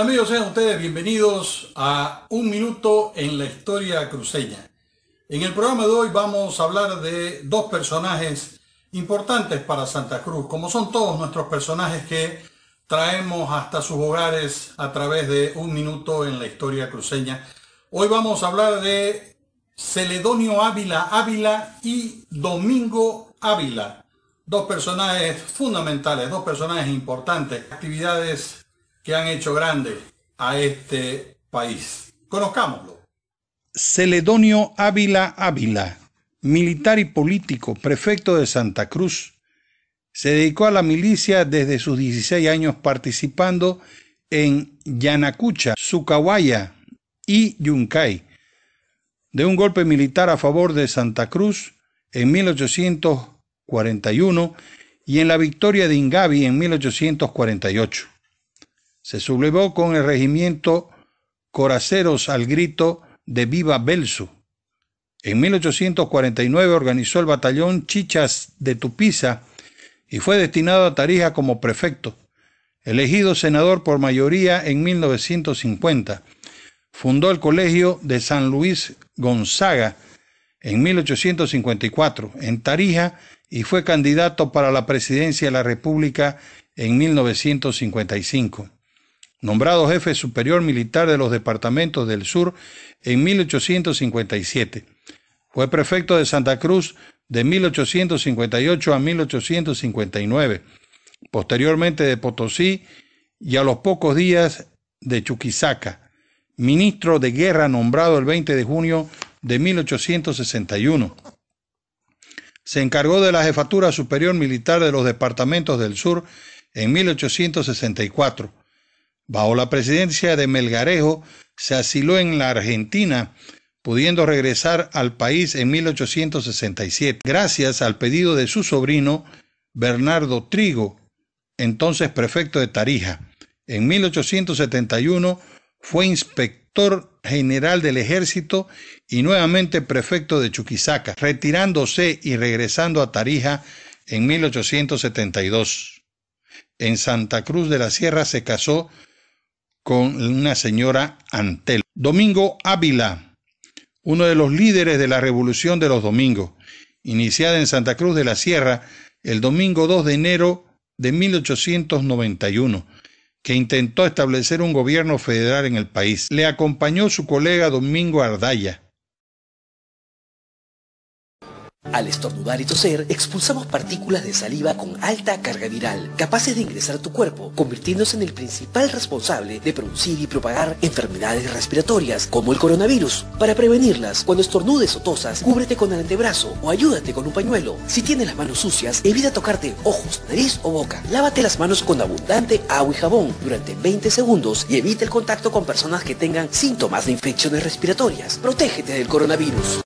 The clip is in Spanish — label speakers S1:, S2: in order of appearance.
S1: amigos? Sean ustedes bienvenidos a Un Minuto en la Historia Cruceña. En el programa de hoy vamos a hablar de dos personajes importantes para Santa Cruz, como son todos nuestros personajes que traemos hasta sus hogares a través de Un Minuto en la Historia Cruceña. Hoy vamos a hablar de Celedonio Ávila Ávila y Domingo Ávila, dos personajes fundamentales, dos personajes importantes, actividades que han hecho grande a este país. Conozcámoslo. Celedonio Ávila Ávila, militar y político, prefecto de Santa Cruz, se dedicó a la milicia desde sus 16 años participando en Yanacucha, Sucahuaya y Yuncay. De un golpe militar a favor de Santa Cruz en 1841 y en la victoria de Ingavi en 1848 se sublevó con el regimiento Coraceros al grito de Viva Belsu. En 1849 organizó el batallón Chichas de Tupiza y fue destinado a Tarija como prefecto, elegido senador por mayoría en 1950. Fundó el Colegio de San Luis Gonzaga en 1854 en Tarija y fue candidato para la presidencia de la República en 1955 nombrado jefe superior militar de los departamentos del sur en 1857. Fue prefecto de Santa Cruz de 1858 a 1859, posteriormente de Potosí y a los pocos días de Chuquisaca, ministro de Guerra nombrado el 20 de junio de 1861. Se encargó de la jefatura superior militar de los departamentos del sur en 1864 Bajo la presidencia de Melgarejo se asiló en la Argentina, pudiendo regresar al país en 1867, gracias al pedido de su sobrino Bernardo Trigo, entonces prefecto de Tarija. En 1871 fue inspector general del ejército y nuevamente prefecto de Chuquisaca, retirándose y regresando a Tarija en 1872. En Santa Cruz de la Sierra se casó con una señora Antel. Domingo Ávila, uno de los líderes de la Revolución de los Domingos, iniciada en Santa Cruz de la Sierra el domingo 2 de enero de 1891, que intentó establecer un gobierno federal en el país. Le acompañó su colega Domingo Ardaya, Al estornudar y toser,
S2: expulsamos partículas de saliva con alta carga viral, capaces de ingresar a tu cuerpo, convirtiéndose en el principal responsable de producir y propagar enfermedades respiratorias, como el coronavirus. Para prevenirlas, cuando estornudes o tosas, cúbrete con el antebrazo o ayúdate con un pañuelo. Si tienes las manos sucias, evita tocarte ojos, nariz o boca. Lávate las manos con abundante agua y jabón durante 20 segundos y evita el contacto con personas que tengan síntomas de infecciones respiratorias. Protégete del coronavirus.